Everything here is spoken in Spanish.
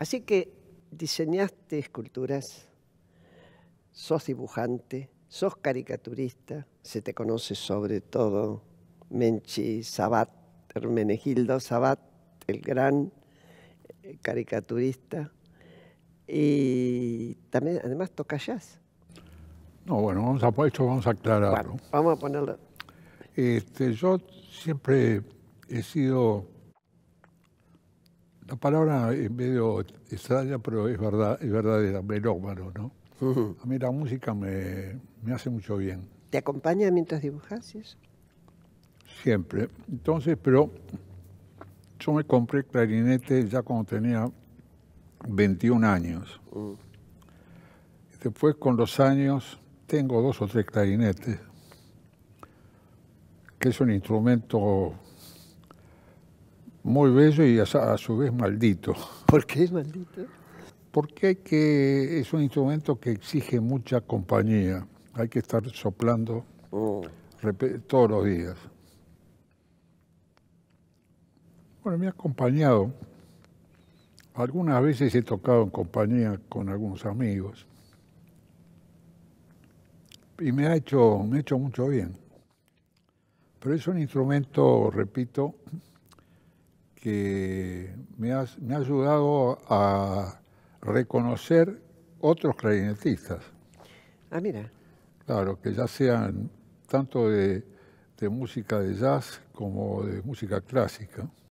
Así que diseñaste esculturas, sos dibujante, sos caricaturista, se te conoce sobre todo Menchi Sabat, Hermenegildo Sabat, el gran eh, caricaturista, y también además toca jazz. No, bueno, vamos a, esto vamos a aclararlo. vamos a ponerlo. Este, yo siempre he sido la palabra es medio extraña, pero es, verdad, es verdadera, melómano, ¿no? A mí la música me, hace mucho bien. ¿Te acompaña mientras dibujas? Siempre. Entonces, pero yo me compré clarinete ya cuando tenía 21 años. Mm. Después, con los años, tengo dos o tres clarinetes, que es un instrumento muy bello y a, su vez maldito. ¿Por qué es maldito? Porque que es un instrumento que exige mucha compañía. Hay que estar soplando mm. todos los días. Bueno, me ha acompañado. Algunas veces he tocado en compañía con algunos amigos. Y me ha hecho, me ha hecho mucho bien. Pero es un instrumento, repito, que me ha, ayudado a reconocer otros clarinetistas. Ah, mira. Claro, que ya sean tanto de música de jazz como de música clásica.